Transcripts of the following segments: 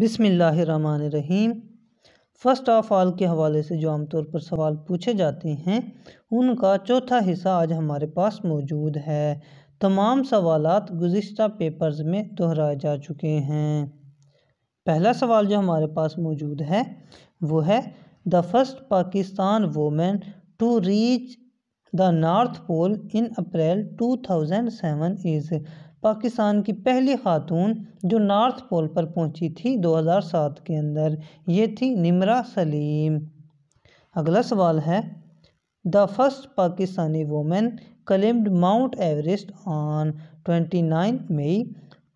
बिसमीम first of all के हवाले से जो आमतौर पर सवाल पूछे जाते हैं उनका चौथा हिस्सा आज हमारे पास मौजूद है तमाम सवाल गुज्त पेपर्स में दोहराए जा चुके हैं पहला सवाल जो हमारे पास मौजूद है वो है the first Pakistan women to reach the north pole in April 2007 is Pakistan की पहली खातून जो नॉर्थ पोल पर पहुंची थी 2007 के अंदर ये थी निमरा सलीम अगला सवाल है the first Pakistani women claimed Mount Everest on 29 May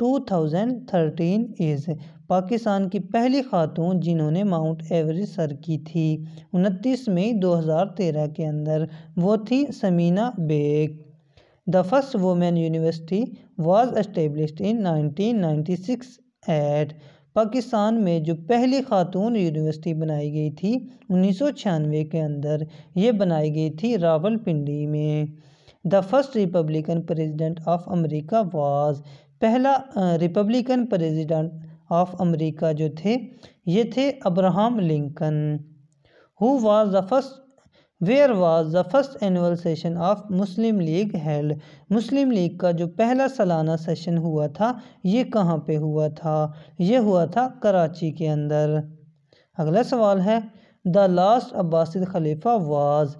2013 is Pakistan की पहली खातून जिन्होंने माउंट एवरेस्ट सर की थी उनतीस मई 2013 के अंदर वो थी Samina Baig the first women university was established in nineteen eight Pakistan में जो पहली खातून यूनिवर्सिटी बनाई गई थी उन्नीस के अंदर ये बनाई गई थी रावलपिंडी में the first Republican president of America was पहला रिपब्लिकन प्रेसिडेंट ऑफ अमेरिका जो थे ये थे Abraham Lincoln who was the first where was the first annual session of Muslim League held Muslim League का जो पहला सालाना सेशन हुआ था ये कहाँ पे हुआ था ये हुआ था कराची के अंदर अगला सवाल है द लास्ट अब्बासिद खलीफा वाज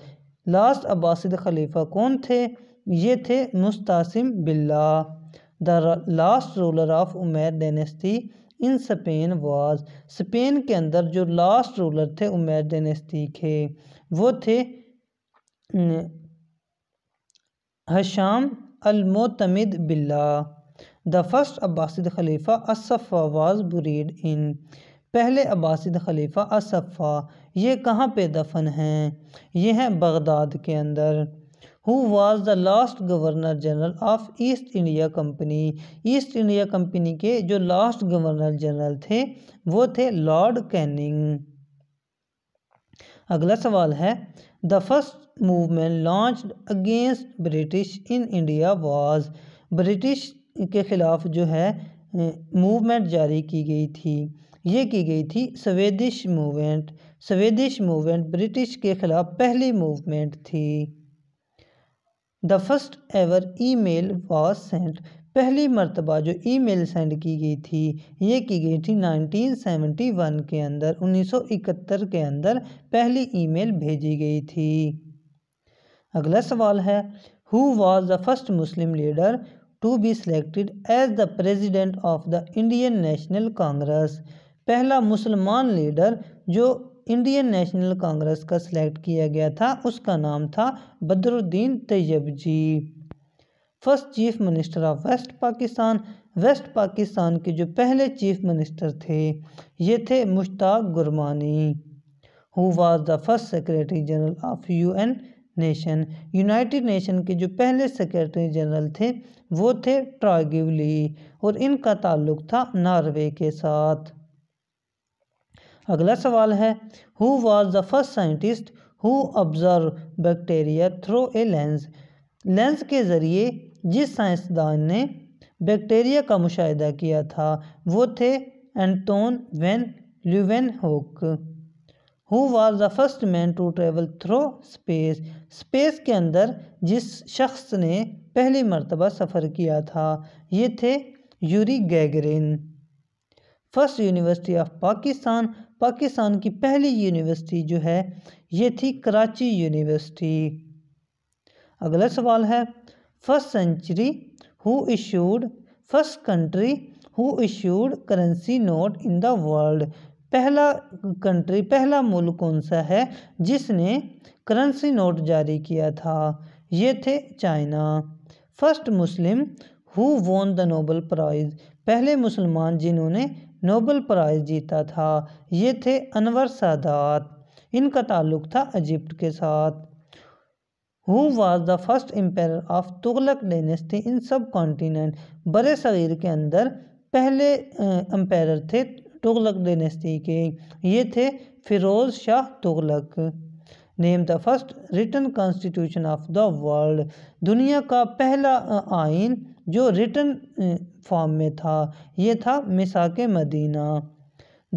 लास्ट अब्बासिद खलीफा कौन थे ये थे Mustasim Billah the last ruler of Umayyad dynasty in Spain was Spain के अंदर जो लास्ट रूलर थे उमेर डेनेस्ती के वो थे Hisham Almutamid Billah the first Abbasid खलीफा असफ़ा वाज बुरीड इन पहले अब्बासिद खलीफा असफ़ा ये कहाँ पे दफन हैं ये हैं बगदाद के अंदर who was the last governor general of East India Company East India Company के जो लास्ट गवर्नर जनरल थे वो थे लॉर्ड कैनिंग अगला सवाल है the first movement launch against British in India was British के ख़िलाफ़ जो है मूवमेंट जारी की गई थी ये की गई थी Swadeshi movement Swadeshi movement British के ख़िलाफ़ पहली मूवमेंट थी the first ever email was sent पहली मरतबा जो ईमेल सेंड की गई थी ये की गई थी 1971 के अंदर 1971 के अंदर पहली ईमेल भेजी गई थी अगला सवाल है who was the first Muslim leader to be selected as the president of the Indian National Congress पहला मुसलमान लीडर जो इंडियन नेशनल कांग्रेस का सिलेक्ट किया गया था उसका नाम था Badruddin Tyab ji first chief minister of West Pakistan West Pakistan के जो पहले चीफ मिनिस्टर थे ये थे Mushtaq Gurmani who was the first secretary general of UN nation United Nation के जो पहले सेक्रेटरी जनरल थे वो थे ट्रागिवली और इनका ताल्लुक़ था नॉर्वे के साथ अगला सवाल है who was the first scientist who observe bacteria through a lens lens के ज़रिए जिस साइंसदान ने बैक्टीरिया का मुशाह किया था वो थे Anton van Leeuwenhoek who was the first man to travel through space space के अंदर जिस शख्स ने पहली मरतबा सफ़र किया था ये थे Yuri Gagarin first university of Pakistan Pakistan की पहली यूनिवर्सिटी जो है ये थी कराची यूनिवर्सिटी अगला सवाल है first century who issued first country who issued currency note in the world पहला कंट्री पहला मुल्क कौन सा है जिसने करेंसी नोट जारी किया था ये थे China first Muslim who won the Nobel prize पहले मुसलमान जिन्होंने नोबल प्राइज़ जीता था ये थे अनवर सादात इनका ताल्लुक था इजिप्ट के साथ who was the first emperor of Tughlaq dynasty in subcontinent बड़े सगीर के अंदर पहले एम्पायर थे तुगलक डायनेस्टी के ये थे Firoz Shah Tughlaq name the first written constitution of the world दुनिया का पहला आइन जो रिटर्न फॉर्म में था ये था मिसा के मदीना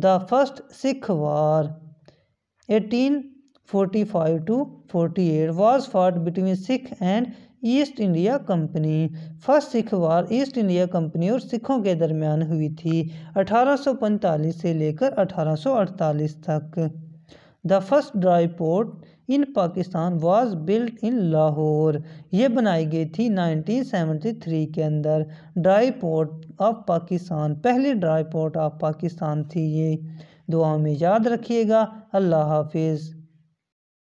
the first Sikh war eighteen forty five to forty eight was fought between Sikh and East India Company first Sikh war East India Company और सिखों के दरमियान हुई थी 1845 से लेकर 1848 तक the first dry port in Pakistan was built in Lahore ये बनाई गई थी 1973 के अंदर ड्राई पोर्ट ऑफ पाकिस्तान पहली ड्राई पोर्ट ऑफ पाकिस्तान थी ये दुआ में याद रखिएगा अल्लाह हाफिज़